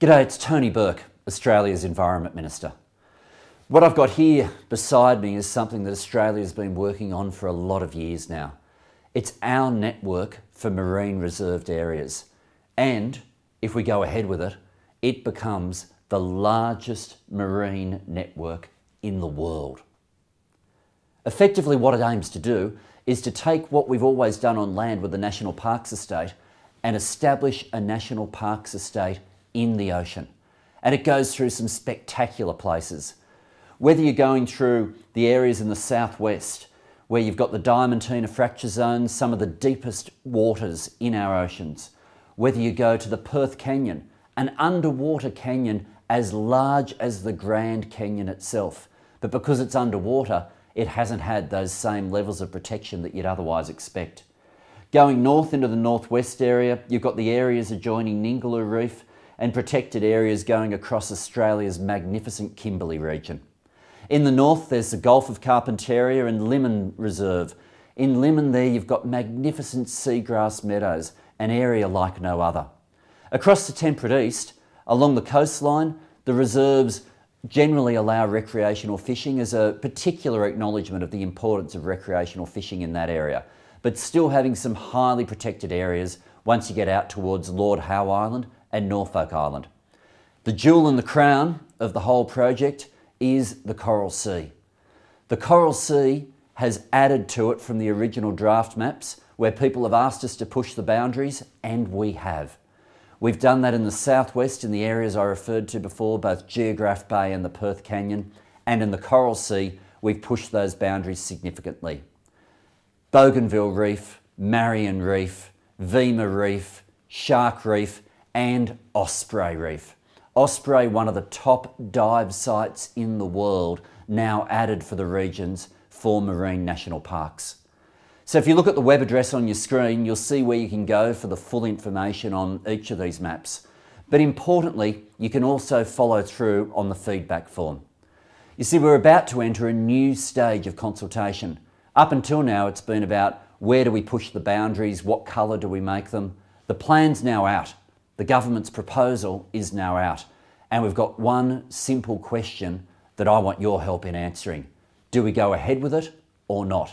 G'day, it's Tony Burke, Australia's Environment Minister. What I've got here beside me is something that Australia's been working on for a lot of years now. It's our network for marine reserved areas. And if we go ahead with it, it becomes the largest marine network in the world. Effectively, what it aims to do is to take what we've always done on land with the National Parks Estate and establish a National Parks Estate in the ocean. And it goes through some spectacular places. Whether you're going through the areas in the southwest, where you've got the Diamantina fracture zone, some of the deepest waters in our oceans, whether you go to the Perth Canyon, an underwater canyon as large as the Grand Canyon itself. But because it's underwater, it hasn't had those same levels of protection that you'd otherwise expect. Going north into the northwest area, you've got the areas adjoining Ningaloo Reef, and protected areas going across Australia's magnificent Kimberley region. In the north, there's the Gulf of Carpentaria and Lemon Reserve. In Lemon, there you've got magnificent seagrass meadows, an area like no other. Across the temperate east, along the coastline, the reserves generally allow recreational fishing as a particular acknowledgement of the importance of recreational fishing in that area, but still having some highly protected areas once you get out towards Lord Howe Island and Norfolk Island. The jewel in the crown of the whole project is the Coral Sea. The Coral Sea has added to it from the original draft maps where people have asked us to push the boundaries, and we have. We've done that in the southwest in the areas I referred to before, both Geograph Bay and the Perth Canyon, and in the Coral Sea, we've pushed those boundaries significantly. Bougainville Reef, Marion Reef, Vima Reef, Shark Reef, and Osprey Reef. Osprey, one of the top dive sites in the world, now added for the region's four marine national parks. So if you look at the web address on your screen, you'll see where you can go for the full information on each of these maps. But importantly, you can also follow through on the feedback form. You see, we're about to enter a new stage of consultation. Up until now, it's been about where do we push the boundaries, what colour do we make them. The plan's now out. The government's proposal is now out, and we've got one simple question that I want your help in answering. Do we go ahead with it or not?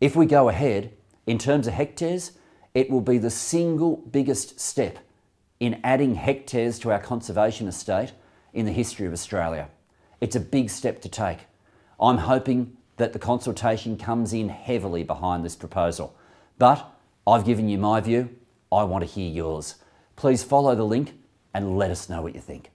If we go ahead, in terms of hectares, it will be the single biggest step in adding hectares to our conservation estate in the history of Australia. It's a big step to take. I'm hoping that the consultation comes in heavily behind this proposal. But I've given you my view, I want to hear yours. Please follow the link and let us know what you think.